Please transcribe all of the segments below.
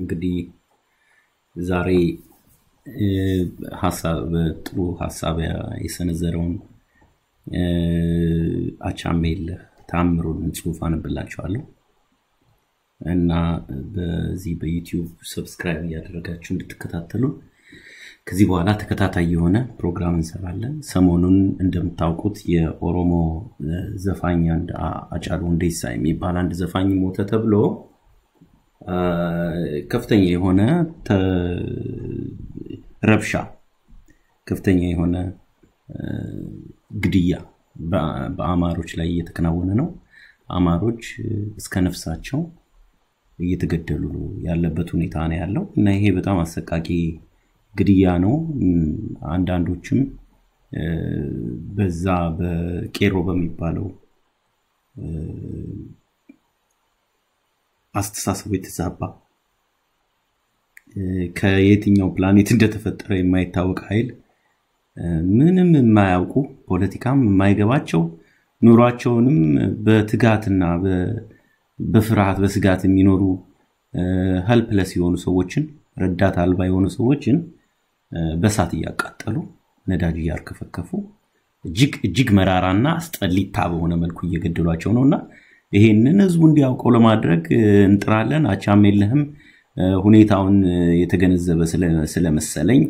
እንግዲህ ዛሬ ሀሳብ ጥሩ ሀሳብ የሰነዘረውን አቻሜል ታምሩን ጽሁፍ አንብላችኋለሁ እና በዚህ በዩቲዩብ ሰብስክራይብ እያደረጋችሁ እንድትከታተሉ ከዚህ በኋላ ተከታታይ የሆነ ፕሮግራም እንሰራለን። ሰሞኑን እንደምታውቁት የኦሮሞ ዘፋኝ አንድ አጫሉ ሁንዴሳ የሚባል አንድ ዘፋኝ ሞተ ተብሎ ከፍተኛ የሆነ ረብሻ፣ ከፍተኛ የሆነ ግድያ በአማሮች ላይ እየተከናወነ ነው። አማሮች እስከ ነፍሳቸው እየተገደሉ ያለበት ሁኔታ ነው ያለው እና ይሄ በጣም አሰቃቂ ግድያ ነው። አንዳንዶችም በዛ በቄሮ በሚባለው አስተሳሰቡ የተዛባ ከየትኛው ፕላኔት እንደተፈጠረ የማይታወቅ ኃይል ምንም የማያውቁ ፖለቲካም የማይገባቸው ኑሯቸውንም በትጋትና በፍርሃት በስጋት የሚኖሩ ሀልፕለስ የሆኑ ሰዎችን ረዳት አልባ የሆኑ ሰዎችን በእሳት እያቃጠሉ ነዳጅ እያርከፈከፉ እጅግ እጅግ መራራና አስጠሊታ በሆነ መልኩ እየገደሏቸው ነው እና ይሄንን ህዝቡ እንዲያውቀው ለማድረግ እንጥራለን። አቻም የለህም ሁኔታውን የተገነዘበ ስለመሰለኝ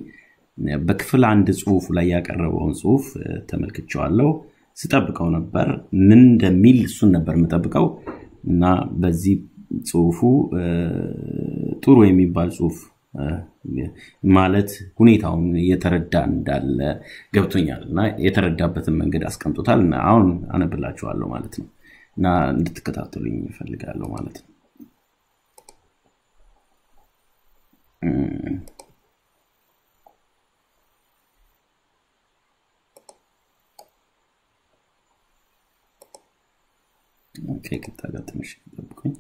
በክፍል አንድ ጽሁፉ ላይ ያቀረበውን ጽሁፍ ተመልክቸዋለሁ። ስጠብቀው ነበር ምን እንደሚል እሱን ነበር የምጠብቀው እና በዚህ ጽሁፉ ጥሩ የሚባል ጽሁፍ ማለት ሁኔታውን የተረዳ እንዳለ ገብቶኛል እና የተረዳበትን መንገድ አስቀምጦታል። አሁን አነብላችኋለሁ ማለት ነው። እና እንድትከታተሉኝ እፈልጋለሁ ማለት ነው ኦኬ ቅጣ ጋር ትንሽ ጠብቁኝ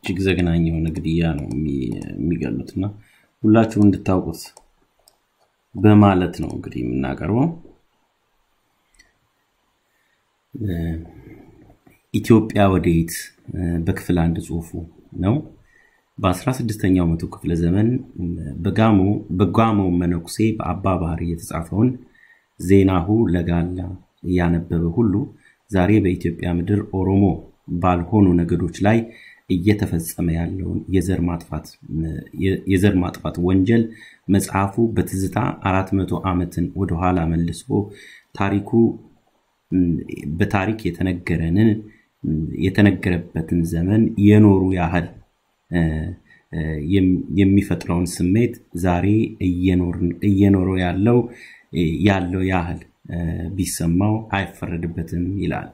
እጅግ ዘግናኝ የሆነ ግድያ ነው የሚገሉት እና ሁላችሁም እንድታውቁት በማለት ነው እንግዲህ የምናቀርበው። ኢትዮጵያ ወደየት በክፍል አንድ ጽሁፉ ነው። በ16ኛው መቶ ክፍለ ዘመን በጋሞ መነኩሴ በአባ ባህር የተጻፈውን ዜናሁ ለጋላ እያነበበ ሁሉ ዛሬ በኢትዮጵያ ምድር ኦሮሞ ባልሆኑ ነገዶች ላይ እየተፈጸመ ያለውን የዘር ማጥፋት ወንጀል መጽሐፉ በትዝታ አራት መቶ ዓመትን ወደኋላ መልሶ ታሪኩ በታሪክ የተነገረንን የተነገረበትን ዘመን የኖሩ ያህል የሚፈጥረውን ስሜት ዛሬ እየኖሩ ያለው ያለው ያህል ቢሰማው አይፈረድበትም ይላል።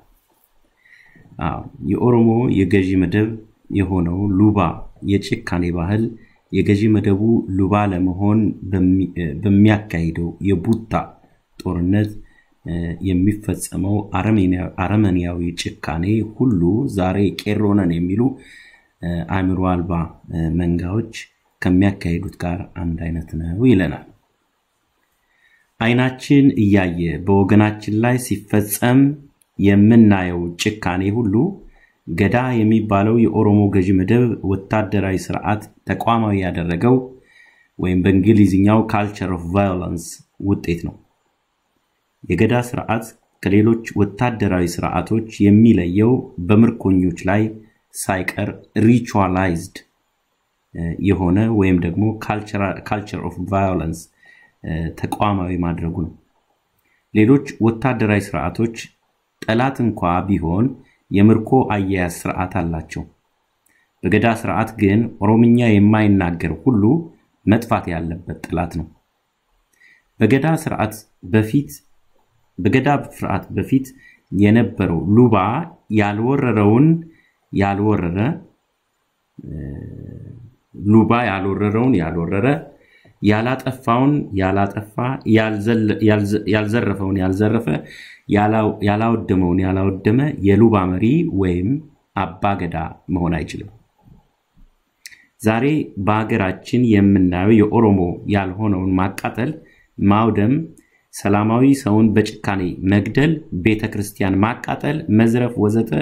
የኦሮሞ የገዢ መደብ የሆነው ሉባ የጭካኔ ባህል የገዢ መደቡ ሉባ ለመሆን በሚያካሂደው የቡታ ጦርነት የሚፈጸመው አረመኔያዊ ጭካኔ ሁሉ ዛሬ ቄሮነን የሚሉ አእምሮ አልባ መንጋዎች ከሚያካሂዱት ጋር አንድ አይነት ነው ይለናል። አይናችን እያየ በወገናችን ላይ ሲፈጸም የምናየው ጭካኔ ሁሉ ገዳ የሚባለው የኦሮሞ ገዢ መደብ ወታደራዊ ስርዓት ተቋማዊ ያደረገው ወይም በእንግሊዝኛው ካልቸር ኦፍ ቫዮለንስ ውጤት ነው። የገዳ ስርዓት ከሌሎች ወታደራዊ ስርዓቶች የሚለየው በምርኮኞች ላይ ሳይቀር ሪቹዋላይዝድ የሆነ ወይም ደግሞ ካልቸር ኦፍ ቫዮለንስ ተቋማዊ ማድረጉ ነው። ሌሎች ወታደራዊ ስርዓቶች ጠላት እንኳ ቢሆን የምርኮ አያያዝ ስርዓት አላቸው። በገዳ ስርዓት ግን ኦሮምኛ የማይናገር ሁሉ መጥፋት ያለበት ጠላት ነው። በገዳ ስርዓት በፊት በገዳ ስርዓት በፊት የነበረው ሉባ ያልወረረውን ያልወረረ ሉባ ያልወረረውን ያልወረረ ያላጠፋውን ያላጠፋ ያልዘረፈውን ያልዘረፈ ያላወደመውን ያላወደመ የሉባ መሪ ወይም አባገዳ መሆን አይችልም። ዛሬ በሀገራችን የምናየው የኦሮሞ ያልሆነውን ማቃጠል፣ ማውደም፣ ሰላማዊ ሰውን በጭካኔ መግደል፣ ቤተ ክርስቲያን ማቃጠል፣ መዝረፍ፣ ወዘተ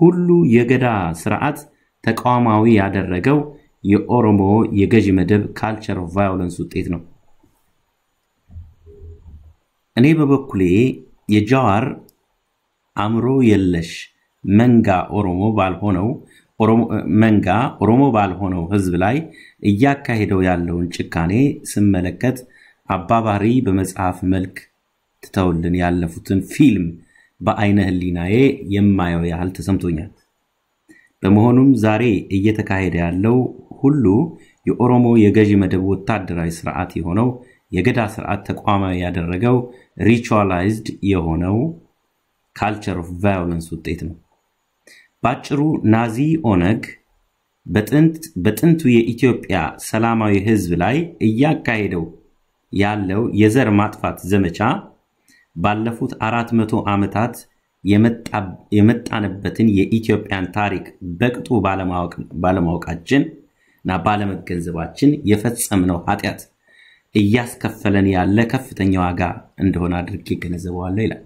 ሁሉ የገዳ ስርዓት ተቃዋማዊ ያደረገው የኦሮሞ የገዢ መደብ ካልቸር ቫዮለንስ ውጤት ነው። እኔ በበኩሌ የጃዋር አእምሮ የለሽ መንጋ ኦሮሞ ባልሆነው መንጋ ኦሮሞ ባልሆነው ህዝብ ላይ እያካሄደው ያለውን ጭካኔ ስመለከት አባባሪ በመጽሐፍ መልክ ትተውልን ያለፉትን ፊልም በአይነ ህሊናዬ የማየው ያህል ተሰምቶኛል። በመሆኑም ዛሬ እየተካሄደ ያለው ሁሉ የኦሮሞ የገዢ መደብ ወታደራዊ ስርዓት የሆነው የገዳ ስርዓት ተቋማዊ ያደረገው ሪቹዋላይዝድ የሆነው ካልቸር ኦፍ ቫዮለንስ ውጤት ነው። በአጭሩ ናዚ ኦነግ በጥንቱ የኢትዮጵያ ሰላማዊ ህዝብ ላይ እያካሄደው ያለው የዘር ማጥፋት ዘመቻ ባለፉት አራት መቶ ዓመታት የመጣንበትን የኢትዮጵያን ታሪክ በቅጡ ባለማወቃችን እና ባለመገንዘባችን የፈጸምነው ኃጢአት እያስከፈለን ያለ ከፍተኛ ዋጋ እንደሆነ አድርጌ ይገነዘበዋለ ይላል።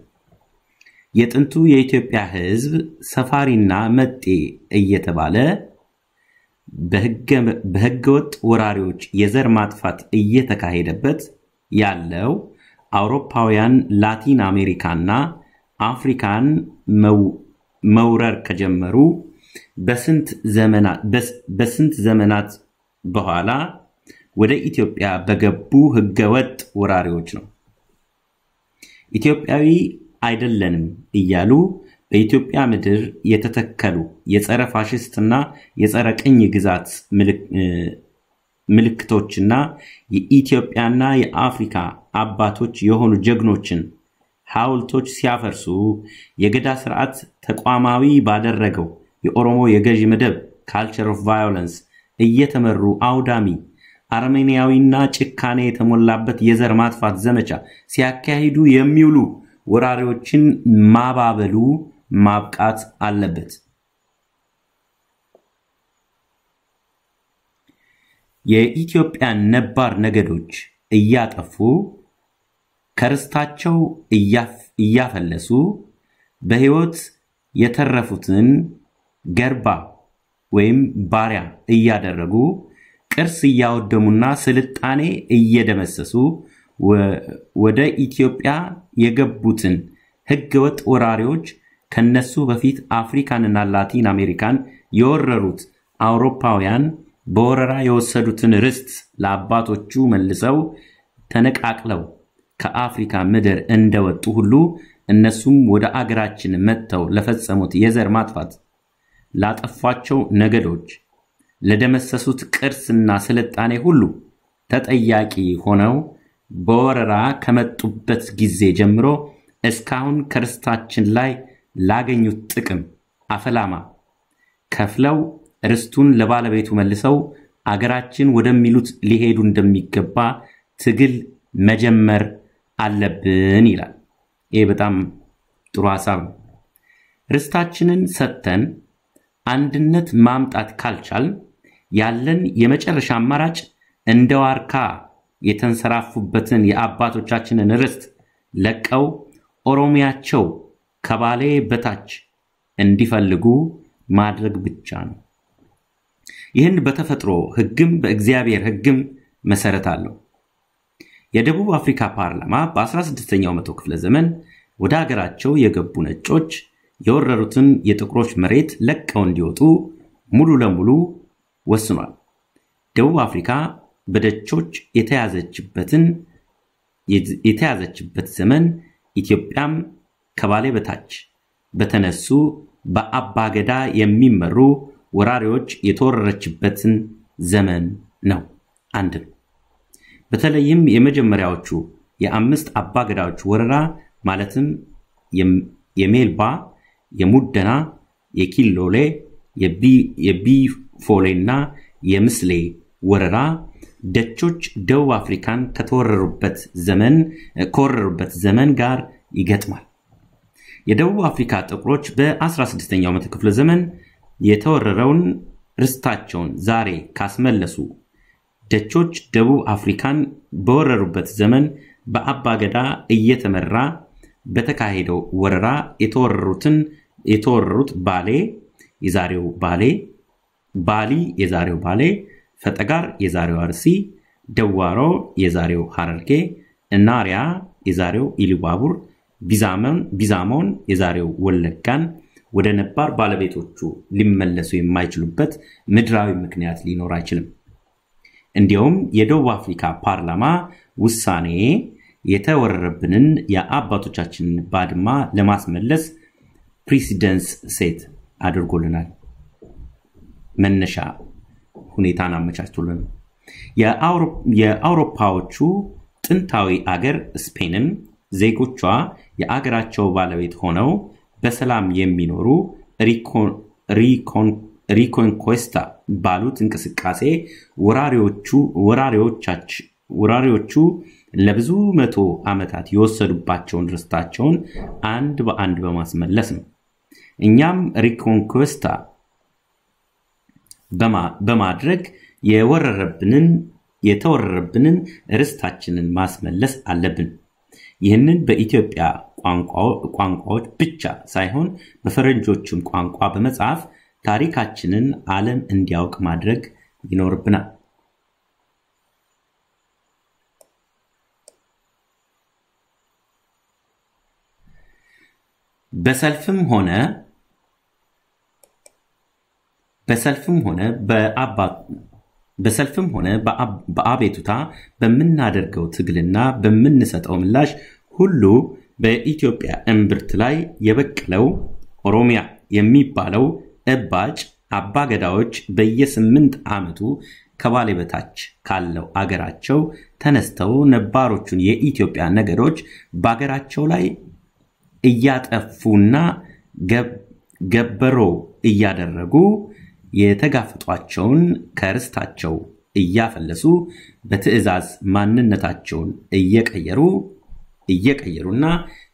የጥንቱ የኢትዮጵያ ሕዝብ ሰፋሪና መጤ እየተባለ በህገወጥ ወራሪዎች የዘር ማጥፋት እየተካሄደበት ያለው አውሮፓውያን ላቲን አሜሪካና አፍሪካን መውረር ከጀመሩ በስንት ዘመናት በኋላ ወደ ኢትዮጵያ በገቡ ህገወጥ ወራሪዎች ነው። ኢትዮጵያዊ አይደለንም እያሉ በኢትዮጵያ ምድር የተተከሉ የጸረ ፋሽስት እና የጸረ ቅኝ ግዛት ምልክቶችና የኢትዮጵያና የአፍሪካ አባቶች የሆኑ ጀግኖችን ሐውልቶች ሲያፈርሱ የገዳ ስርዓት ተቋማዊ ባደረገው የኦሮሞ የገዢ መደብ ካልቸር ኦፍ ቫዮለንስ እየተመሩ አውዳሚ አርሜንያዊና ጭካኔ የተሞላበት የዘር ማጥፋት ዘመቻ ሲያካሂዱ የሚውሉ ወራሪዎችን ማባበሉ ማብቃት አለበት። የኢትዮጵያን ነባር ነገዶች እያጠፉ ከርስታቸው እያፈለሱ በሕይወት የተረፉትን ገርባ ወይም ባሪያ እያደረጉ ቅርስ እያወደሙና ስልጣኔ እየደመሰሱ ወደ ኢትዮጵያ የገቡትን ህገወጥ ወራሪዎች ከነሱ በፊት አፍሪካንና ላቲን አሜሪካን የወረሩት አውሮፓውያን በወረራ የወሰዱትን ርስት ለአባቶቹ መልሰው ተነቃቅለው ከአፍሪካ ምድር እንደወጡ ሁሉ እነሱም ወደ አገራችን መጥተው ለፈጸሙት የዘር ማጥፋት ላጠፏቸው ነገዶች ለደመሰሱት ቅርስና ስልጣኔ ሁሉ ተጠያቂ ሆነው በወረራ ከመጡበት ጊዜ ጀምሮ እስካሁን ከርስታችን ላይ ላገኙት ጥቅም አፈላማ ከፍለው ርስቱን ለባለቤቱ መልሰው አገራችን ወደሚሉት ሊሄዱ እንደሚገባ ትግል መጀመር አለብን ይላል። ይህ በጣም ጥሩ ሀሳብ ነው። ርስታችንን ሰጥተን አንድነት ማምጣት ካልቻልን ያለን የመጨረሻ አማራጭ እንደ ዋርካ የተንሰራፉበትን የአባቶቻችንን ርስት ለቀው ኦሮሚያቸው ከባሌ በታች እንዲፈልጉ ማድረግ ብቻ ነው። ይህን በተፈጥሮ ሕግም በእግዚአብሔር ሕግም መሰረት አለው። የደቡብ አፍሪካ ፓርላማ በ16ኛው መቶ ክፍለ ዘመን ወደ አገራቸው የገቡ ነጮች የወረሩትን የጥቁሮች መሬት ለቀው እንዲወጡ ሙሉ ለሙሉ ወስኗል። ደቡብ አፍሪካ በደቾች የተያዘችበትን የተያዘችበት ዘመን ኢትዮጵያም ከባሌ በታች በተነሱ በአባገዳ የሚመሩ ወራሪዎች የተወረረችበትን ዘመን ነው። አንድም በተለይም የመጀመሪያዎቹ የአምስት አባገዳዎች ወረራ ማለትም የሜልባ፣ የሙደና፣ የኪሎሌ፣ የቢ ፎሌና የምስሌ ወረራ ደቾች ደቡብ አፍሪካን ከተወረሩበት ዘመን ከወረሩበት ዘመን ጋር ይገጥማል። የደቡብ አፍሪካ ጥቁሮች በ16ኛው መቶ ክፍለ ዘመን የተወረረውን ርስታቸውን ዛሬ ካስመለሱ ደቾች ደቡብ አፍሪካን በወረሩበት ዘመን በአባገዳ እየተመራ በተካሄደው ወረራ የተወረሩትን የተወረሩት ባሌ የዛሬው ባሌ ባሊ የዛሬው ባሌ፣ ፈጠጋር የዛሬው አርሲ፣ ደዋሮ የዛሬው ሐረርጌ፣ እናሪያ የዛሬው ኢሊባቡር ቢዛሞን የዛሬው ወለጋን ወደ ነባር ባለቤቶቹ ሊመለሱ የማይችሉበት ምድራዊ ምክንያት ሊኖር አይችልም። እንዲሁም የደቡብ አፍሪካ ፓርላማ ውሳኔ የተወረረብንን የአባቶቻችንን ባድማ ለማስመለስ ፕሪሲደንስ ሴት አድርጎልናል። መነሻ ሁኔታን አመቻችቶልን የአውሮፓዎቹ ጥንታዊ አገር ስፔንን ዜጎቿ የአገራቸው ባለቤት ሆነው በሰላም የሚኖሩ ሪኮንኮስታ ባሉት እንቅስቃሴ ወራሪዎቹ ለብዙ መቶ ዓመታት የወሰዱባቸውን ርስታቸውን አንድ በአንድ በማስመለስ ነው። እኛም ሪኮንኮስታ በማድረግ የወረረብንን የተወረረብንን ርስታችንን ማስመለስ አለብን። ይህንን በኢትዮጵያ ቋንቋዎች ብቻ ሳይሆን በፈረንጆችም ቋንቋ በመጽሐፍ ታሪካችንን ዓለም እንዲያውቅ ማድረግ ይኖርብናል። በሰልፍም ሆነ በሰልፍም ሆነ በሰልፍም ሆነ በአቤቱታ በምናደርገው ትግልና በምንሰጠው ምላሽ ሁሉ በኢትዮጵያ እምብርት ላይ የበቀለው ኦሮሚያ የሚባለው እባጭ አባገዳዎች በየስምንት ዓመቱ ከባሌ በታች ካለው አገራቸው ተነስተው ነባሮቹን የኢትዮጵያ ነገዶች በአገራቸው ላይ እያጠፉና ገበሮ እያደረጉ የተጋፈጧቸውን ከርስታቸው እያፈለሱ በትዕዛዝ ማንነታቸውን እየቀየሩ እየቀየሩና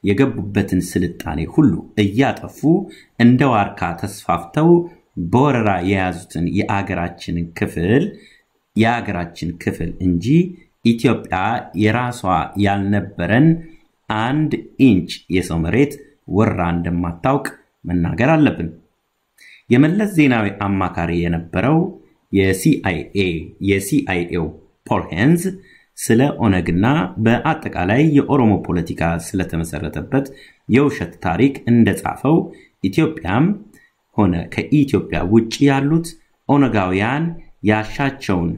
የገቡበትን ስልጣኔ ሁሉ እያጠፉ እንደ ዋርካ ተስፋፍተው በወረራ የያዙትን የአገራችንን ክፍል የአገራችን ክፍል እንጂ ኢትዮጵያ የራሷ ያልነበረን አንድ ኢንች የሰው መሬት ወራ እንደማታውቅ መናገር አለብን። የመለስ ዜናዊ አማካሪ የነበረው የሲአይኤ የሲአይኤው ፖል ሄንዝ ስለ ኦነግና በአጠቃላይ የኦሮሞ ፖለቲካ ስለተመሰረተበት የውሸት ታሪክ እንደጻፈው ኢትዮጵያም ሆነ ከኢትዮጵያ ውጭ ያሉት ኦነጋውያን ያሻቸውን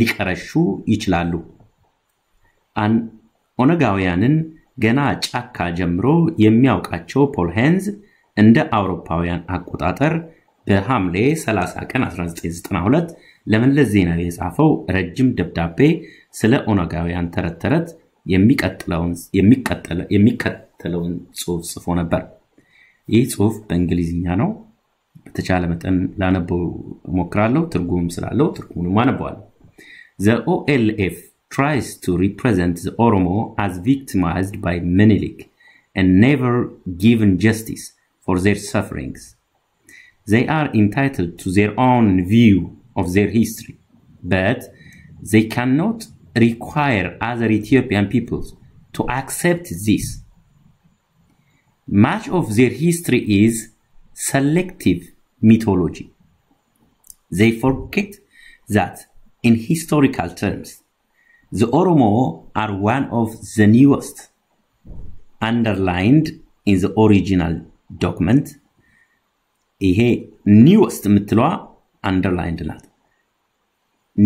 ሊቀረሹ ይችላሉ። ኦነጋውያንን ገና ጫካ ጀምሮ የሚያውቃቸው ፖል ሄንዝ እንደ አውሮፓውያን አቆጣጠር በሐምሌ 30 ቀን 1992 ለመለስ ዜናዊ የጻፈው ረጅም ደብዳቤ ስለ ኦነጋውያን ተረት ተረት የሚከተለውን ጽሑፍ ጽፎ ነበር። ይህ ጽሁፍ በእንግሊዝኛ ነው። በተቻለ መጠን ላነበው ሞክራለሁ ትርጉም ስላለው ትርጉሙንም አነበዋል ዘ ኦኤልኤፍ tries to represent the Oromo as victimized by Menelik and for their sufferings. They are entitled to their own view of their history, but they cannot require other Ethiopian peoples to accept this. Much of their history is selective mythology. They forget that in historical terms, the Oromo are one of the newest, underlined in the original Document. ይሄ newest የምትለዋ underlined ናት።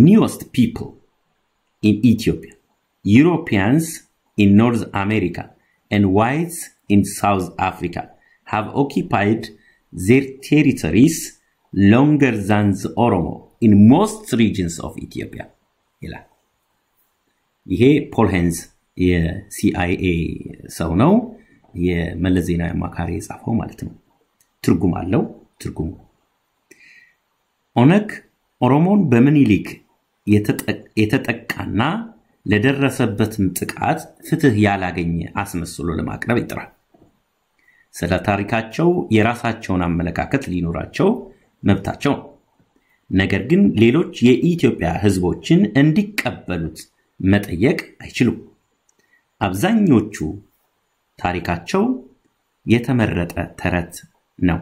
newest people in Ethiopia, Europeans in North America, and whites in South Africa have occupied their territories longer than the Oromo in most regions of Ethiopia. ይላል ይሄ ፖል ሄንዝ የሲአይኤ ሰው ነው። የመለስ ዜናዊ አማካሪ የጻፈው ማለት ነው። ትርጉም አለው። ትርጉሙ ኦነግ ኦሮሞን በምኒሊክ የተጠቃና ለደረሰበትም ጥቃት ፍትህ ያላገኘ አስመስሎ ለማቅረብ ይጥራል። ስለ ታሪካቸው የራሳቸውን አመለካከት ሊኖራቸው መብታቸው ነው። ነገር ግን ሌሎች የኢትዮጵያ ህዝቦችን እንዲቀበሉት መጠየቅ አይችሉም። አብዛኞቹ ታሪካቸው የተመረጠ ተረት ነው።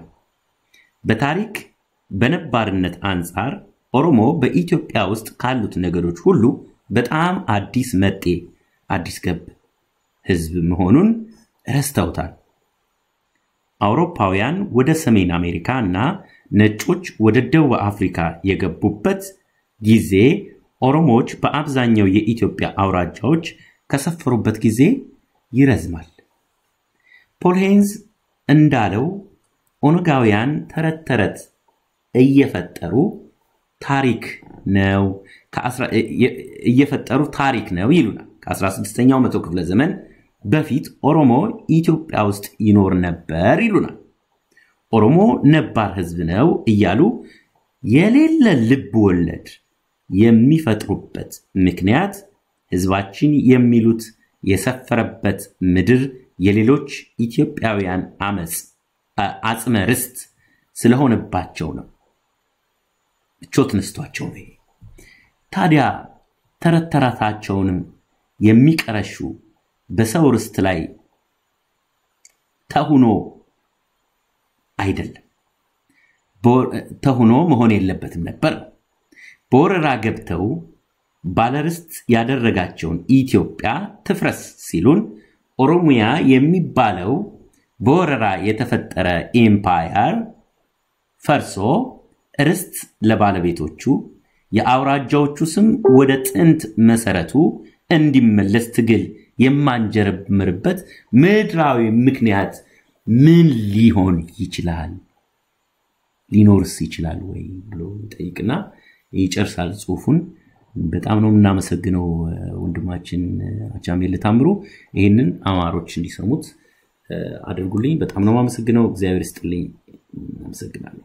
በታሪክ በነባርነት አንጻር ኦሮሞ በኢትዮጵያ ውስጥ ካሉት ነገዶች ሁሉ በጣም አዲስ መጤ አዲስ ገብ ህዝብ መሆኑን ረስተውታል። አውሮፓውያን ወደ ሰሜን አሜሪካ እና ነጮች ወደ ደቡብ አፍሪካ የገቡበት ጊዜ ኦሮሞዎች በአብዛኛው የኢትዮጵያ አውራጃዎች ከሰፈሩበት ጊዜ ይረዝማል። ፖል ሄንዝ እንዳለው ኦነጋውያን ተረት ተረት እየፈጠሩ ታሪክ ነው እየፈጠሩ ታሪክ ነው ይሉናል። ከ16ኛው መቶ ክፍለ ዘመን በፊት ኦሮሞ ኢትዮጵያ ውስጥ ይኖር ነበር ይሉናል። ኦሮሞ ነባር ህዝብ ነው እያሉ የሌለ ልብ ወለድ የሚፈጥሩበት ምክንያት ህዝባችን የሚሉት የሰፈረበት ምድር የሌሎች ኢትዮጵያውያን አመፅ አጽመ ርስት ስለሆነባቸው ነው። ምቾት ነስቷቸው ነው። ታዲያ ተረት ተረታቸውንም የሚቀረሹ በሰው ርስት ላይ ተሁኖ አይደለም ተሁኖ መሆን የለበትም ነበር። በወረራ ገብተው ባለርስት ያደረጋቸውን ኢትዮጵያ ትፍረስ ሲሉን ኦሮሚያ የሚባለው በወረራ የተፈጠረ ኤምፓየር ፈርሶ ርስት ለባለቤቶቹ የአውራጃዎቹ ስም ወደ ጥንት መሰረቱ እንዲመለስ ትግል የማንጀምርበት ምድራዊ ምክንያት ምን ሊሆን ይችላል? ሊኖርስ ይችላል ወይ ብሎ ይጠይቅና ይጨርሳል ጽሑፉን። በጣም ነው የምናመሰግነው ወንድማችን አቻሜ ልታምሩ ይህንን አማሮች እንዲሰሙት አድርጉልኝ። በጣም ነው ማመሰግነው እግዚአብሔር ስጥልኝ አመሰግናለሁ።